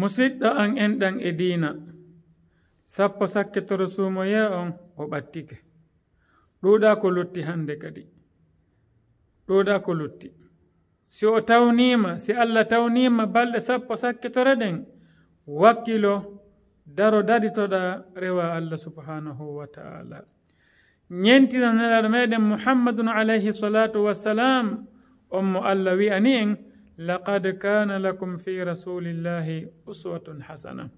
musidɗo an enɗan e diina sappo sakke toro sumoye on o ɓattike ɗuuɗa ko lutti hande kadi ɗuuɗa ko lutti si o tawnima si allah tawnima balɗe sappo sakke tore ɗen wakkilo daro daɗitoɗa rewa allah subhanahu wa ta'ala ñentinaneɗaɗo meɗen muhammadun alayhi salatu wassalam on mo allah wi'ani en لقد كان لكم في رسول الله أسوة حسنة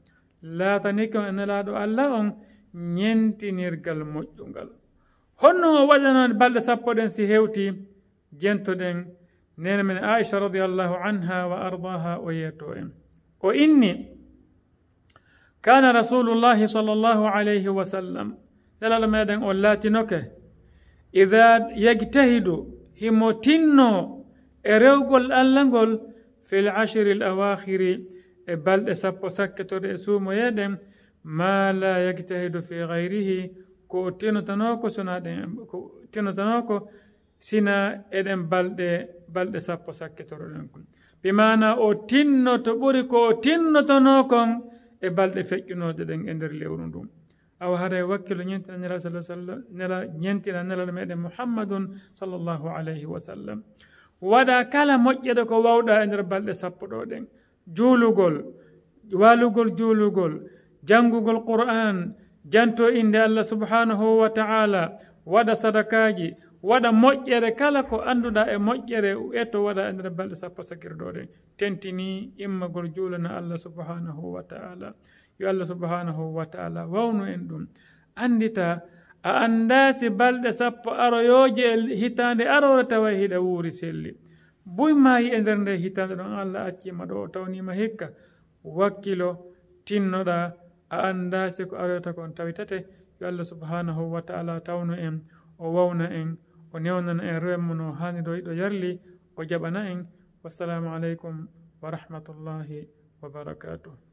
لا تنيكم إن لا دعا لهم ينتي نرغل مجنغل هنو وجنا بلد سبو دن سيهوتي جنتو دن نين من عائشة رضي الله عنها وأرضاها ويتوهم وإني كان رسول الله صلى الله عليه وسلم دل على ما دن إذا يجتهد هموتينو e rewgol allah ngol fil ashiri l awakhiri e balɗe sappo sakketoɗe e suumoyeɗen ma la yajtahidu fi gayrihi ko o tinotanoko sonaɗen ko tinotanoko sina eɗen balɗe balɗe sappo sakketoroɗen kon bimana o tinnoto ɓuri ko o tinnotono kon e balɗe feƴƴunoɗe ɗen e nder lewru ndun awa hara e wakkilo ñentina nela sa sallam nela ñentina nelal meɗen muhammadun sallllahu alayhi wa sallam waɗa kala moƴƴere ko wawɗa e nder balɗe sappo ɗo ɗen juulugol walugol juulugol janngugol qur'an janto innde allah subhanahu wa taala waɗa sadakaji waɗa moƴƴere kala ko annduɗa e moƴƴere etto waɗa e nder balɗe sappo sakirɗoɗen tentini immagol juulana allah subhanahu wa taala yo allah subhanahu wa taala wawnu en ɗum anndita a anndaasi balɗe sappo aroyooje e hitaande arore tawa hiɗa wuuri selli buymaayi e nder nde hitaande ɗon allah accima ɗo o tawniima hikka wakkilo tinnoɗa a anndaasi ko aroyata kon tawi tate yo allah subhanahu wa taala tawno en o wawna en o newnana en rewmono haani ɗo yiɗo yarli o jaɓana en wassalamu aleykum wa rahmatullahi wa barakatuh